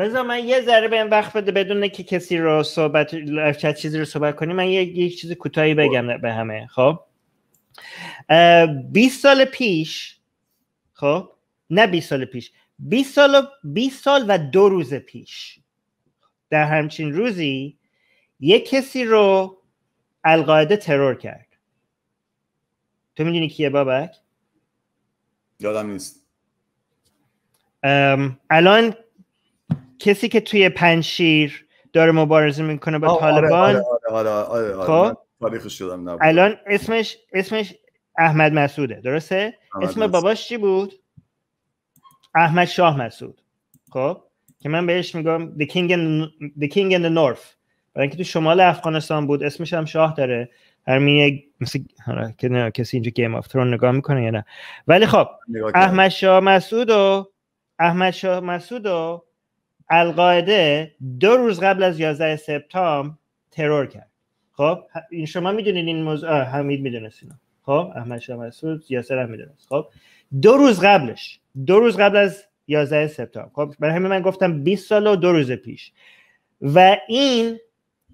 بذار من یه ذره به وقت بده بدون که کسی رو صحبت چت چیزی رو صحبت کنی من یه, یه چیز کوتاهی بگم به همه خب 20 سال پیش خب نه 20 سال پیش 20 سال و 20 سال و دو روز پیش در همچین روزی یه کسی رو القاعده ترور کرد تو میدونی کیه بابک یادم نیست الان کسی که توی پنشیر داره مبارزه میکنه با آره، طالبان آره، آره، خب الان اسمش اسمش احمد مسعوده درسته اسم باباش چی بود احمد شاه مسعود خب که من بهش میگم the king in, the, king in the north برای اینکه تو شمال افغانستان بود اسمش هم شاه داره هرمی مثل که کسی اینجا گیم آف ترون نگاه میکنه یا نه ولی خب احمد شاه مسعود و احمد شاه مسعود القاعده دو روز قبل از 11 سپتامبر ترور کرد خب این شما میدونین این موضوع حمید میدونستین خب احمد شاه مسعود یاسر هم میدونست خب دو روز قبلش دو روز قبل از 11 سپتامبر خب برای همین من گفتم 20 سال و دو روز پیش و این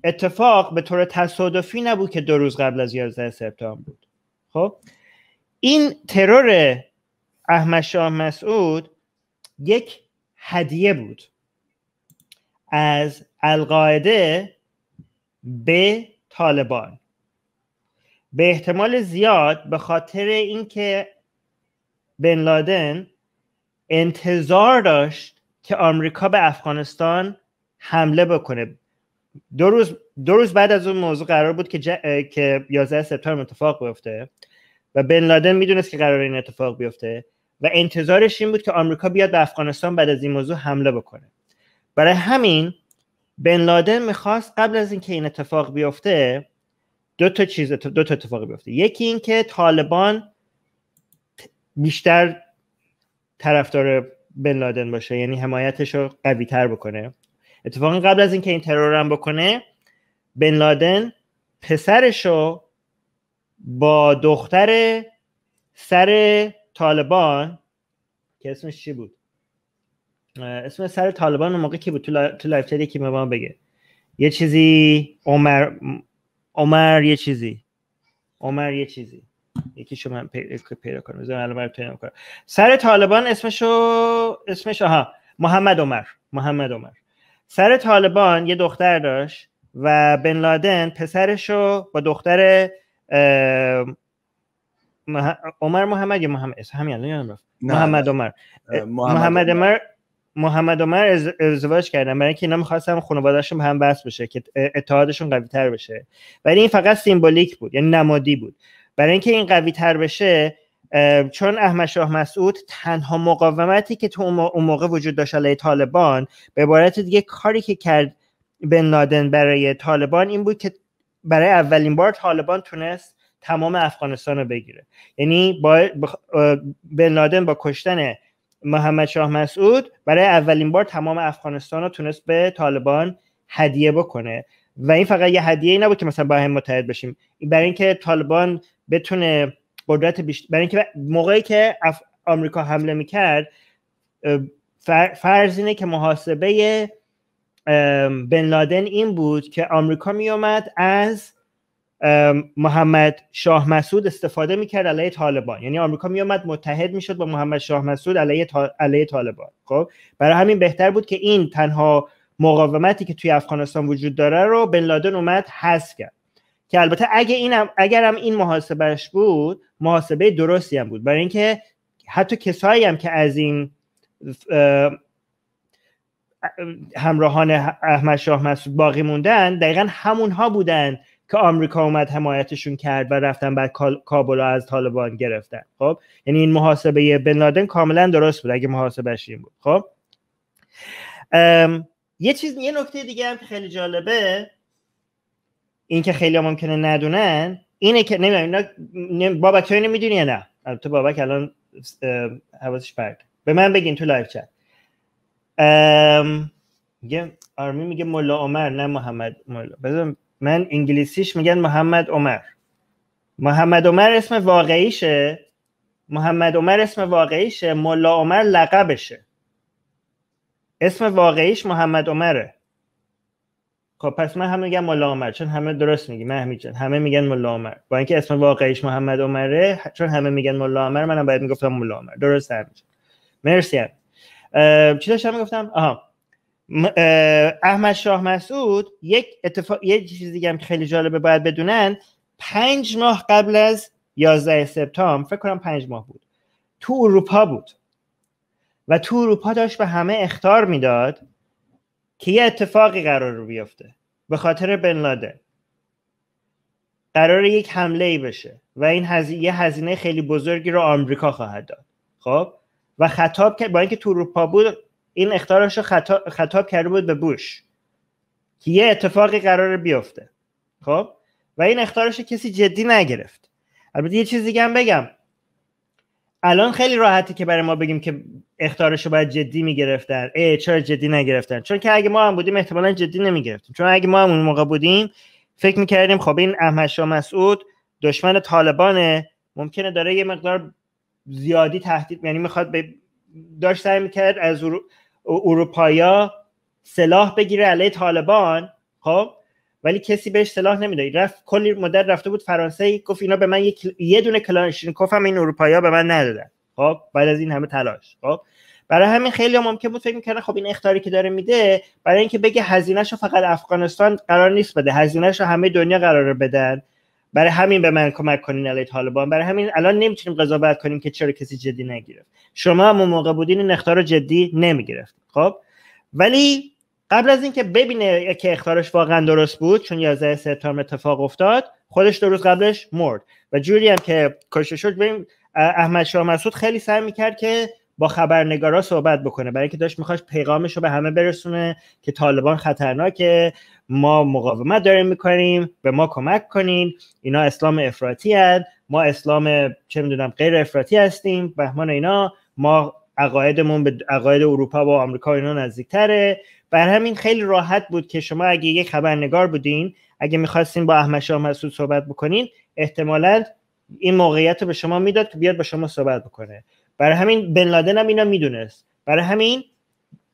اتفاق به طور تصادفی نبود که دو روز قبل از 11 سپتامبر بود خب این ترور احمد شاه مسعود یک هدیه بود از القاعده به طالبان به احتمال زیاد به خاطر اینکه بن لادن انتظار داشت که آمریکا به افغانستان حمله بکنه دو روز, دو روز بعد از اون موضوع قرار بود که, ج... 11 سپتامبر اتفاق بیفته و بن لادن میدونست که قرار این اتفاق بیفته و انتظارش این بود که آمریکا بیاد به افغانستان بعد از این موضوع حمله بکنه برای همین بن لادن میخواست قبل از اینکه این اتفاق بیفته دو تا چیز دو تا اتفاق بیفته یکی اینکه طالبان بیشتر طرفدار بن لادن باشه یعنی حمایتش رو قوی تر بکنه اتفاقا قبل از اینکه این ترور هم بکنه بن لادن پسرش رو با دختر سر طالبان که اسمش چی بود اسم سر طالبان اون موقع کی بود تو, لایف تری که به ما بگه یه چیزی عمر عمر یه چیزی عمر یه چیزی یکی شما پیدا کنم الان برات کنم سر طالبان اسمشو اسمش ها محمد عمر محمد عمر سر طالبان یه دختر داشت و بن لادن پسرشو با دختر عمر محمد یا محمد اسم همین الان یادم رفت محمد عمر محمد عمر محمد من ازدواج کردن برای اینکه اینا می‌خواستن خانوادهشون هم بس بشه که اتحادشون قوی تر بشه ولی این فقط سیمبولیک بود یعنی نمادی بود برای اینکه این قوی تر بشه چون احمد شاه مسعود تنها مقاومتی که تو اون موقع وجود داشت علیه طالبان به عبارت دیگه کاری که کرد بن لادن برای طالبان این بود که برای اولین بار طالبان تونست تمام افغانستان رو بگیره یعنی با بن لادن با کشتن محمد شاه مسعود برای اولین بار تمام افغانستان رو تونست به طالبان هدیه بکنه و این فقط یه هدیه ای نبود که مثلا با هم متحد بشیم برای اینکه طالبان بتونه قدرت بیشتر برای اینکه موقعی که اف... آمریکا حمله میکرد فرض اینه که محاسبه بن لادن این بود که آمریکا میومد از محمد شاه مسعود استفاده میکرد علیه طالبان یعنی آمریکا میومد متحد میشد با محمد شاه مسعود علیه, طالبان خب برای همین بهتر بود که این تنها مقاومتی که توی افغانستان وجود داره رو بن لادن اومد حذف کرد که البته اگه اینم اگرم این محاسبش بود محاسبه درستی هم بود برای اینکه حتی کسایی هم که از این همراهان احمد شاه مسعود باقی موندن دقیقا همونها بودن که آمریکا اومد حمایتشون کرد و رفتن بعد کابل از طالبان گرفتن خب یعنی این محاسبه بن لادن کاملا درست بود اگه محاسبش این بود خب یه چیز یه نکته دیگه هم که خیلی جالبه این که خیلی ممکنه ندونن اینه که نمیدونم اینا بابک تو میدونی یا نه البته بابک الان حواسش پرت به من بگین تو لایو چت میگه آرمی میگه ملا عمر نه محمد ملا بزن من انگلیسیش میگن محمد عمر محمد عمر اسم واقعیشه محمد عمر اسم واقعیشه ملا عمر لقبشه اسم واقعیش محمد عمره خب پس من هم میگم ملا عمر چون همه درست میگی من جان همه میگن ملا عمر با اینکه اسم واقعیش محمد عمره چون همه میگن ملا عمر منم باید میگفتم ملا عمر درست همین مرسی هم. چی داشتم میگفتم آها احمد شاه مسعود یک اتفاق یک چیز دیگه هم خیلی جالبه باید بدونن پنج ماه قبل از 11 سپتامبر فکر کنم پنج ماه بود تو اروپا بود و تو اروپا داشت به همه اختار میداد که یه اتفاقی قرار رو بیفته به خاطر بن قرار یک حمله ای بشه و این هزینه یه هزینه خیلی بزرگی رو آمریکا خواهد داد خب و خطاب که با اینکه تو اروپا بود این اختارش رو خطاب, خطاب کرده بود به بوش که یه اتفاقی قرار بیفته خب و این اختارش کسی جدی نگرفت البته یه چیز دیگه هم بگم الان خیلی راحتی که برای ما بگیم که اختارش رو باید جدی میگرفتن ای چرا جدی نگرفتن چون که اگه ما هم بودیم احتمالا جدی نمیگرفتیم چون اگه ما هم اون موقع بودیم فکر میکردیم خب این احمد مسعود دشمن طالبانه ممکنه داره یه مقدار زیادی تهدید یعنی میخواد به داشت سعی میکرد از اروپایا سلاح بگیره علیه طالبان خب ولی کسی بهش سلاح نمیده رفت کلی مدت رفته بود فرانسه گفت اینا به من یک یه دونه کلانشین هم این اروپایا به من ندادن خب بعد از این همه تلاش خب برای همین خیلی هم ممکن بود فکر میکردن خب این اختاری که داره میده برای اینکه بگه رو فقط افغانستان قرار نیست بده رو همه دنیا قرار بدن برای همین به من کمک کنین علی طالبان برای همین الان نمیتونیم قضاوت کنیم که چرا کسی جدی نگرفت شما هم موقع بودین این اختار رو جدی نمیگرفت خب ولی قبل از اینکه ببینه که اختارش واقعا درست بود چون 11 سپتامبر اتفاق افتاد خودش دو روز قبلش مرد و جوری هم که کشته شد ببین احمد شاه مسعود خیلی سعی میکرد که با خبرنگارا صحبت بکنه برای اینکه داشت میخواست پیغامش رو به همه برسونه که طالبان خطرناکه ما مقاومت داریم میکنیم به ما کمک کنین اینا اسلام افراطی هست ما اسلام چه میدونم غیر افراطی هستیم بهمان اینا ما عقایدمون به عقاید اروپا و آمریکا اینا تره بر همین خیلی راحت بود که شما اگه یه خبرنگار بودین اگه میخواستین با احمد شاه صحبت بکنین احتمالا این موقعیت رو به شما میداد که بیاد با شما صحبت بکنه برای همین بن لادن هم اینا میدونست برای همین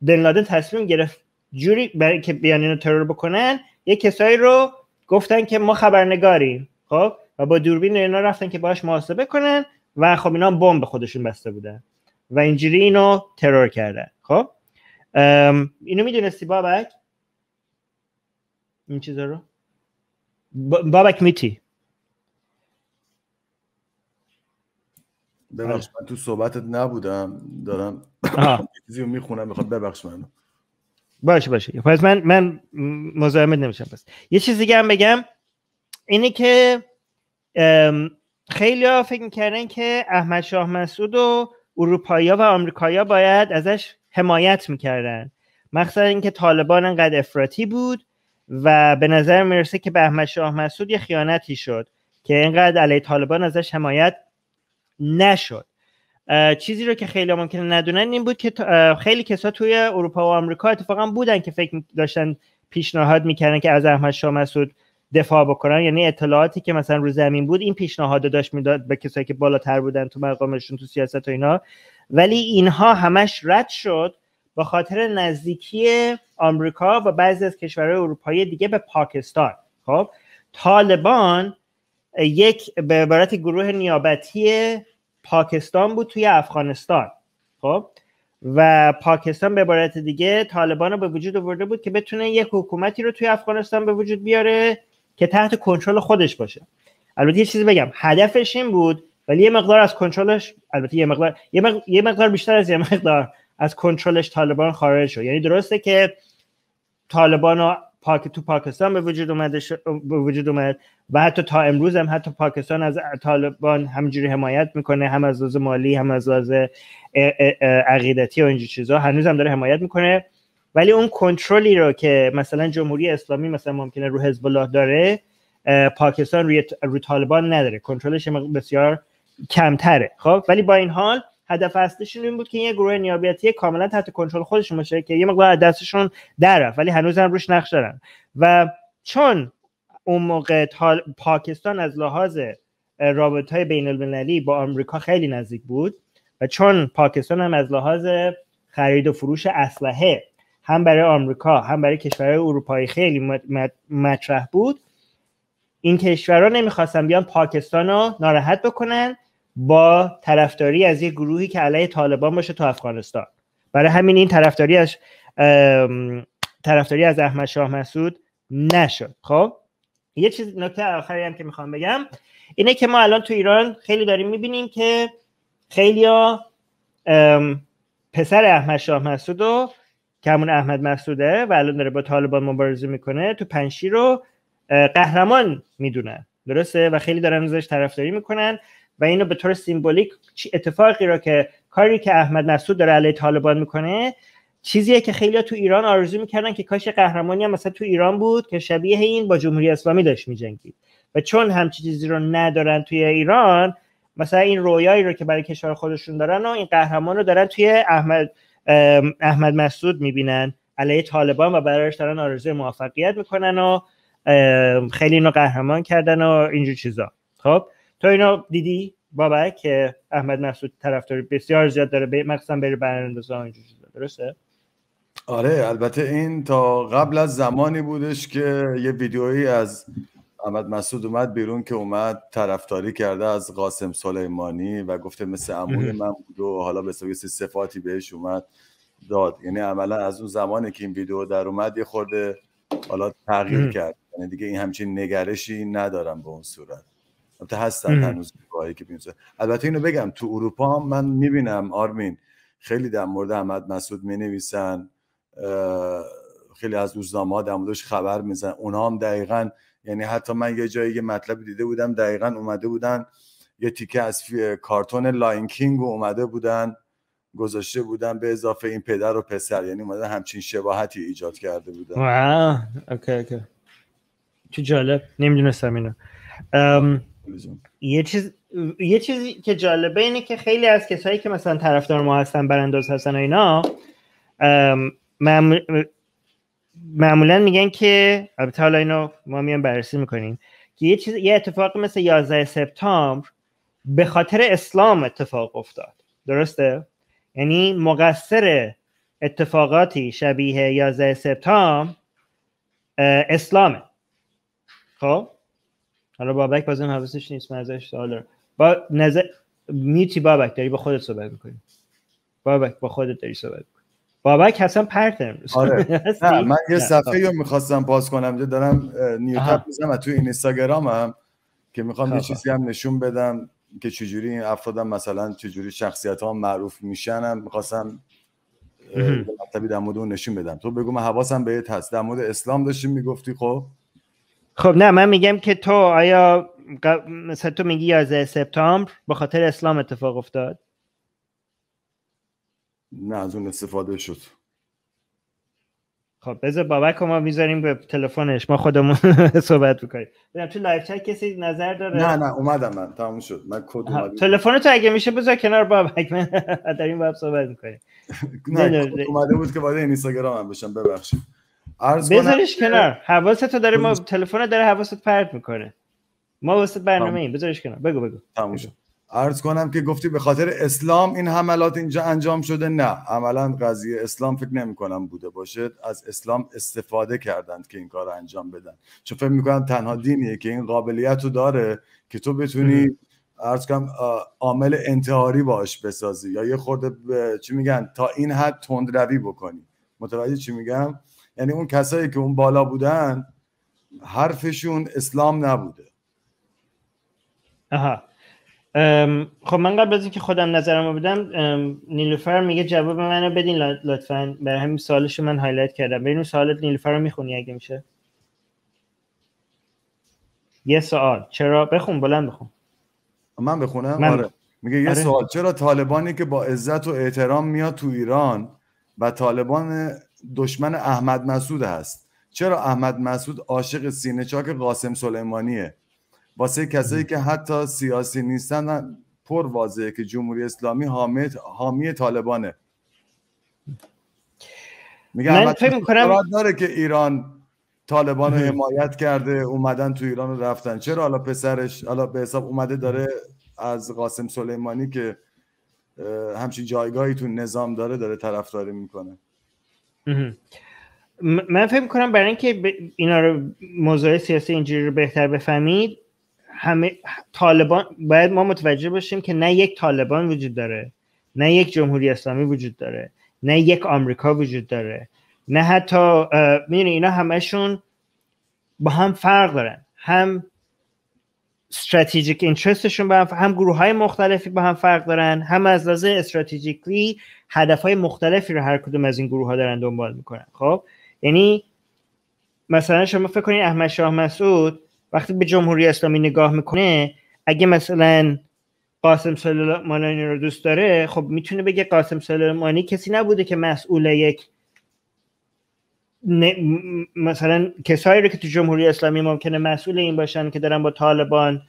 بن لادن تصمیم گرفت جوری برای که بیان اینو ترور بکنن یه کسایی رو گفتن که ما خبرنگاریم خب و با دوربین اینا رفتن که باش محاسبه کنن و خب اینا بمب به خودشون بسته بودن و اینجوری اینو ترور کردن خب اینو میدونستی بابک این چیزا رو بابک میتی ببخش آره. من تو صحبتت نبودم دارم چیزی رو میخونم میخواد ببخش من باشه باشه پس من من مزاحمت نمیشم پس یه چیز دیگه هم بگم اینه که خیلی ها فکر میکردن که احمد شاه مسعود و اروپایی و آمریکایی باید ازش حمایت میکردن مخصوصا اینکه طالبان انقدر افراطی بود و به نظر میرسه که به احمد شاه مسعود یه خیانتی شد که اینقدر علیه طالبان ازش حمایت نشد چیزی رو که خیلی ممکنه ندونن این بود که خیلی کسا توی اروپا و آمریکا اتفاقا بودن که فکر داشتن پیشنهاد میکنن که از احمد شاه مسعود دفاع بکنن یعنی اطلاعاتی که مثلا رو زمین بود این پیشنهاد داشت میداد به کسایی که بالاتر بودن تو مقامشون تو سیاست و اینا ولی اینها همش رد شد به خاطر نزدیکی آمریکا و بعضی از کشورهای اروپایی دیگه به پاکستان خب طالبان یک به عبارت گروه نیابتی پاکستان بود توی افغانستان خب و پاکستان به عبارت دیگه طالبان رو به وجود آورده بود که بتونه یک حکومتی رو توی افغانستان به وجود بیاره که تحت کنترل خودش باشه البته یه چیزی بگم هدفش این بود ولی یه مقدار از کنترلش البته یه مقدار یه, مقدار بیشتر از یه مقدار از کنترلش طالبان خارج شد یعنی درسته که طالبان و تو پاکستان به وجود اومد به وجود اومد و حتی تا امروز هم حتی پاکستان از طالبان همجوری حمایت میکنه هم از لحاظ مالی هم از لحاظ عقیدتی و اینجور چیزا هنوز هم داره حمایت میکنه ولی اون کنترلی رو که مثلا جمهوری اسلامی مثلا ممکنه رو حزب الله داره پاکستان رو طالبان نداره کنترلش بسیار کمتره خب ولی با این حال هدف اصلیشون این بود که یه گروه نیابتی کاملا تحت کنترل خودشون باشه که یه مقدار دستشون در ولی هنوز هم روش نقش دارن و چون اون موقع پاکستان از لحاظ رابط های بین المللی با آمریکا خیلی نزدیک بود و چون پاکستان هم از لحاظ خرید و فروش اسلحه هم برای آمریکا هم برای کشورهای اروپایی خیلی مطرح بود این کشورها نمیخواستن بیان پاکستان رو ناراحت بکنن با طرفداری از یه گروهی که علیه طالبان باشه تو افغانستان برای همین این طرفداری از طرفداری از احمد شاه مسعود نشد خب یه چیز نکته آخری هم که میخوام بگم اینه که ما الان تو ایران خیلی داریم میبینیم که خیلی ها پسر احمد شاه مسعود و که همون احمد مسعوده و الان داره با طالبان مبارزه میکنه تو پنشی رو قهرمان میدونن درسته و خیلی دارن ازش طرفداری میکنن و اینو به طور سیمبولیک اتفاقی رو که کاری که احمد مسعود داره علیه طالبان میکنه چیزیه که خیلی تو ایران آرزو میکردن که کاش قهرمانی هم مثلا تو ایران بود که شبیه این با جمهوری اسلامی داشت میجنگید و چون همچی چیزی رو ندارن توی ایران مثلا این رویایی رو که برای کشور خودشون دارن و این قهرمان رو دارن توی احمد احمد مسعود میبینن علیه طالبان و برایش دارن آرزوی موفقیت میکنن و خیلی اینو قهرمان کردن و اینجور چیزا خب تو اینو دیدی بابا که احمد مسعود طرفدار بسیار زیاد داره به مقصد بره اینجور درسته آره البته این تا قبل از زمانی بودش که یه ویدیویی از احمد مسعود اومد بیرون که اومد طرفداری کرده از قاسم سلیمانی و گفته مثل عموی من بود و حالا به سوی صفاتی بهش اومد داد یعنی عملا از اون زمانی که این ویدیو در اومد یه خورده حالا تغییر کرد یعنی دیگه این همچین نگرشی ندارم به اون صورت البته هستن هنوز گروهایی که میوزه البته اینو بگم تو اروپا هم من میبینم آرمین خیلی در مورد احمد مسعود مینویسن خیلی از روزنامه ها در موردش خبر میزن اونها هم دقیقا یعنی حتی من یه جایی یه مطلب دیده بودم دقیقا اومده بودن یه تیکه از کارتون لاین کینگ اومده بودن گذاشته بودن به اضافه این پدر و پسر یعنی اومده همچین شباهتی ایجاد کرده بودن اوکی اوکی چه جالب نمیدونستم اینو یه چیز یه چیزی که جالبه اینه که خیلی از کسایی که مثلا طرفدار ما هستن برانداز هستن و اینا معمولا میگن که البته حالا اینو ما میان بررسی میکنیم که یه چیز یه اتفاق مثل 11 سپتامبر به خاطر اسلام اتفاق افتاد درسته یعنی مقصر اتفاقاتی شبیه 11 سپتامبر اسلامه خب حالا بابک بازم حواسش نیست من ازش دارم با نظر میتی بابک داری با خودت صحبت میکنی بابک با خودت داری صحبت میکنی بابک حسن پرت آره. من یه صفحه رو میخواستم باز کنم اینجا دارم و میزنم تو هم که میخوام یه خب، خب. چیزی هم نشون بدم که چجوری این افرادم مثلا چجوری شخصیت ها معروف میشنم میخواستم مطلبی در مورد نشون بدم تو بگو من حواسم بهت هست در مورد اسلام داشتیم میگفتی خب خب نه من میگم که تو آیا مثلا تو میگی از سپتامبر به خاطر اسلام اتفاق افتاد نه از اون استفاده شد خب بذار بابک ما میذاریم به تلفنش ما خودمون صحبت بکنیم ببینم تو لایو چت کسی نظر داره نه نه اومدم من تمام شد من تلفن تو اگه میشه بذار کنار بابک من داریم باب صحبت میکنیم نه اومده بود که وارد اینستاگرام هم بشم ببخشید عرض بذارش کنار تا داره ما تلفن داره حواست پرت میکنه ما واسه برنامه این بذارش کنار بگو بگو کنم که گفتی به خاطر اسلام این حملات اینجا انجام شده نه عملا قضیه اسلام فکر نمی کنم بوده باشه از اسلام استفاده کردند که این کار انجام بدن چون فکر میکنم تنها دینیه که این قابلیت رو داره که تو بتونی عرض کنم عامل انتحاری باش بسازی یا یه خورده چی میگن تا این حد روی بکنی متوجه چی میگم یعنی اون کسایی که اون بالا بودن حرفشون اسلام نبوده آها خب من قبل از اینکه خودم رو بدم نیلوفر میگه جواب منو بدین لطفا برای همین سوالش من هایلایت کردم ببین سوالت نیلوفر رو میخونی اگه میشه یه سوال چرا بخون بلند بخون من بخونم آره. میگه یه آره. سوال چرا طالبانی که با عزت و احترام میاد تو ایران و طالبان دشمن احمد مسعود هست چرا احمد مسعود عاشق سینه چاک قاسم سلیمانیه واسه کسایی که حتی سیاسی نیستن پر واضحه که جمهوری اسلامی حامی, حامی طالبانه میگم داره که ایران طالبان رو حمایت کرده اومدن تو ایران رفتن چرا حالا پسرش حالا به حساب اومده داره از قاسم سلیمانی که همچین جایگاهی تو نظام داره داره طرفداری میکنه من فکر میکنم برای اینکه اینا رو موضوع سیاسی اینجوری رو بهتر بفهمید همه طالبان باید ما متوجه باشیم که نه یک طالبان وجود داره نه یک جمهوری اسلامی وجود داره نه یک آمریکا وجود داره نه حتی میدونی اینا همشون با هم فرق دارن هم استراتژیک اینترستشون با هم هم گروه های مختلفی با هم فرق دارن هم از لحاظ استراتژیکلی هدف های مختلفی رو هر کدوم از این گروه ها دارن دنبال میکنن خب یعنی مثلا شما فکر کنید احمد شاه مسعود وقتی به جمهوری اسلامی نگاه میکنه اگه مثلا قاسم سلیمانی رو دوست داره خب میتونه بگه قاسم سلیمانی کسی نبوده که مسئول یک مثلا کسایی رو که تو جمهوری اسلامی ممکنه مسئول این باشن که دارن با طالبان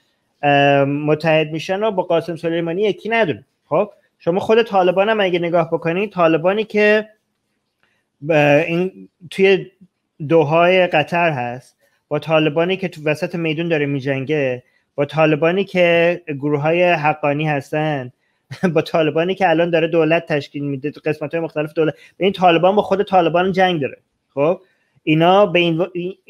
متحد میشن و با قاسم سلیمانی یکی ندونه خب شما خود طالبان هم اگه نگاه بکنید طالبانی که این توی دوهای قطر هست با طالبانی که تو وسط میدون داره میجنگه با طالبانی که گروه های حقانی هستن با طالبانی که الان داره دولت تشکیل میده قسمت های مختلف دولت به این طالبان با خود طالبان جنگ داره خب اینا به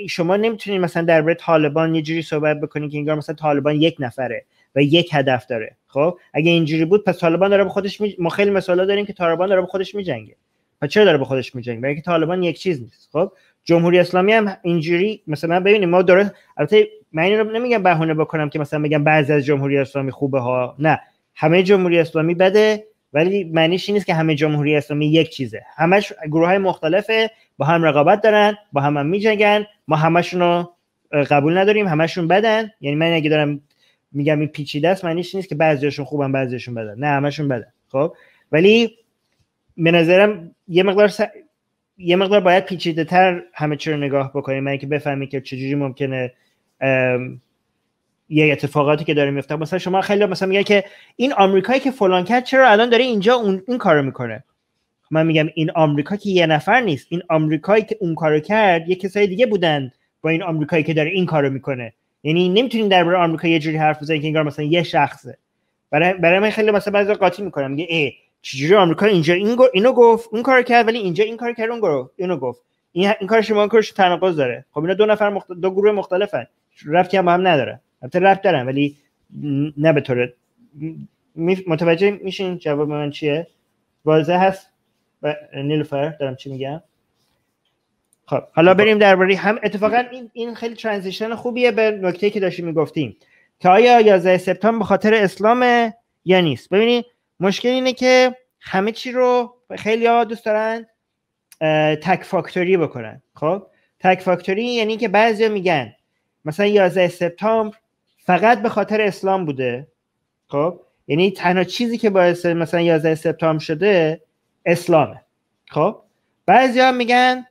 شما نمیتونید مثلا در برای طالبان یه جوری صحبت بکنید که انگار مثلا طالبان یک نفره و یک هدف داره خب اگه اینجوری بود پس طالبان داره به خودش می... ما خیلی مثالا داریم که طالبان داره به خودش میجنگه پس چرا داره به خودش میجنگه برای اینکه طالبان یک چیز نیست خب جمهوری اسلامی هم اینجوری مثلا ببینید ما داره البته من این رو نمیگم بهونه بکنم که مثلا بگم بعضی از جمهوری اسلامی خوبه ها نه همه جمهوری اسلامی بده ولی معنیش این نیست که همه جمهوری اسلامی یک چیزه همش گروه های مختلفه با هم رقابت دارن با هم, هم میجنگن ما همشون رو قبول نداریم همشون بدن یعنی من اگه دارم میگم این پیچیده است معنیش نیست که بعضیشون خوبن بعضیشون بدن نه همشون بدن خب ولی به نظرم یه مقدار س... یه مقدار باید پیچیده تر همه چی رو نگاه بکنیم من که بفهمیم که چجوری ممکنه یه اتفاقاتی که داره میفته مثلا شما خیلی مثلا میگه که این آمریکایی که فلان کرد چرا الان داره اینجا اون این کارو میکنه من میگم این آمریکا که یه نفر نیست این آمریکایی که اون کارو کرد یه کسای دیگه بودن با این آمریکایی که داره این کارو میکنه یعنی نمیتونین درباره آمریکا یه جوری حرف بزنیم که انگار مثلا یه شخصه برای برای من خیلی مثلا بعضی قاطی میکنم میگه ای چجوری آمریکا اینجا این گو... اینو گفت اون کار کرد ولی اینجا این کار کرد اون گفت اینو گفت این, این کار شما کارش تناقض داره خب اینا دو نفر مخت... دو گروه مختلفن رفتی هم با هم نداره البته رب دارم ولی نه به طور متوجه میشین جواب من چیه واضح هست و نیلوفر دارم چی میگم خب حالا خب. بریم درباره هم اتفاقا این, این خیلی ترانزیشن خوبیه به نکته که داشتیم میگفتیم که آیا 11 سپتامبر به خاطر اسلام یا نیست ببینید مشکل اینه که همه چی رو خیلی ها دوست دارن تک فاکتوری بکنن خب تک فاکتوری یعنی که بعضیا میگن مثلا 11 سپتامبر فقط به خاطر اسلام بوده خب یعنی تنها چیزی که باعث مثلا 11 سپتامبر شده اسلامه خب بعضی ها میگن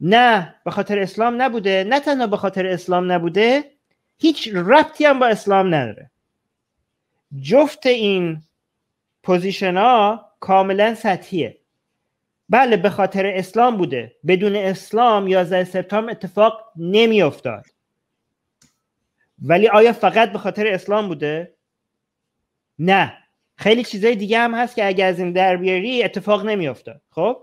نه به خاطر اسلام نبوده نه تنها به خاطر اسلام نبوده هیچ ربطی هم با اسلام نداره جفت این پوزیشن ها کاملا سطحیه بله به خاطر اسلام بوده بدون اسلام 11 سپتامبر اتفاق نمیافتاد ولی آیا فقط به خاطر اسلام بوده نه خیلی چیزای دیگه هم هست که اگر از این در اتفاق نمیافته خب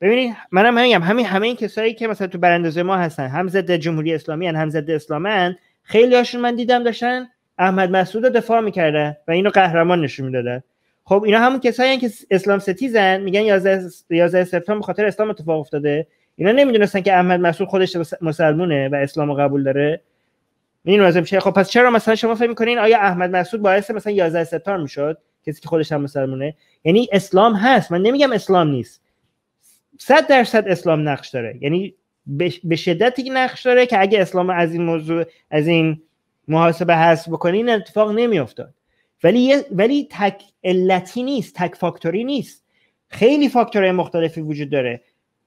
ببینید منم میگم همین همه این کسایی که مثلا تو براندازه ما هستن هم ضد جمهوری اسلامی هم ضد اسلامن خیلی هاشون من دیدم داشتن احمد مسعود رو دفاع میکردن و اینو قهرمان نشون میدادن خب اینا همون کسایی که اسلام ستیزن میگن 11 11 سپتامبر خاطر اسلام اتفاق افتاده اینا نمیدونستن که احمد مسعود خودش مسلمونه و اسلام قبول داره این میشه خب پس چرا مثلا شما فکر میکنین آیا احمد مسعود باعث مثلا 11 سپتامبر میشد کسی که خودش هم مسلمونه یعنی اسلام هست من نمیگم اسلام نیست 100 درصد اسلام نقش داره یعنی به شدتی نقش داره که اگه اسلام از این موضوع از این محاسبه هست بکنین اتفاق نمیافتاد ولی ولی تک علتی نیست تک فاکتوری نیست خیلی فاکتورهای مختلفی وجود داره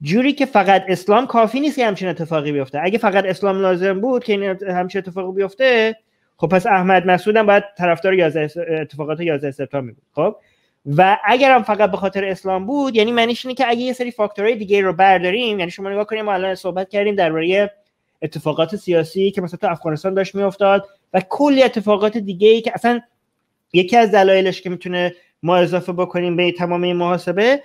جوری که فقط اسلام کافی نیست که همچین اتفاقی بیفته اگه فقط اسلام لازم بود که این همچین اتفاقی بیفته خب پس احمد مسعود هم باید طرفدار اتفاقات 11 سپتامبر بود خب و هم فقط به خاطر اسلام بود یعنی معنیش اینه که اگه یه سری فاکتورهای دیگه رو برداریم یعنی شما نگاه کنیم ما الان صحبت کردیم درباره اتفاقات سیاسی که مثلا تو افغانستان داشت میافتاد و کلی اتفاقات دیگه ای که اصلا یکی از دلایلش که میتونه ما اضافه بکنیم به تمام این محاسبه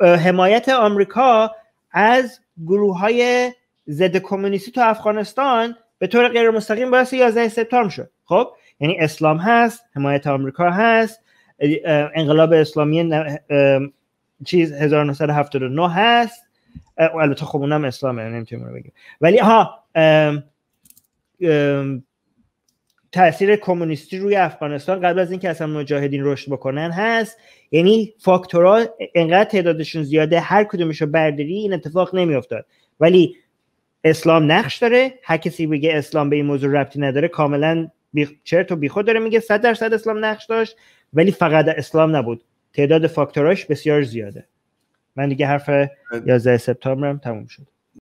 حمایت آمریکا از گروه های ضد کمونیستی تو افغانستان به طور غیر مستقیم باعث 11 سپتامبر شد خب یعنی اسلام هست حمایت آمریکا هست انقلاب اسلامی چیز 1979 هست البته خب اونم اسلامه نمیتونیم بگیم ولی ها تاثیر کمونیستی روی افغانستان قبل از اینکه اصلا مجاهدین رشد بکنن هست یعنی فاکتورها انقدر تعدادشون زیاده هر کدومش رو برداری این اتفاق نمیافتاد ولی اسلام نقش داره هر کسی بگه اسلام به این موضوع ربطی نداره کاملا بی... چرت و بیخود داره میگه 100 درصد اسلام نقش داشت ولی فقط اسلام نبود تعداد فاکتوراش بسیار زیاده من دیگه حرف 11 سپتامبرم تموم شد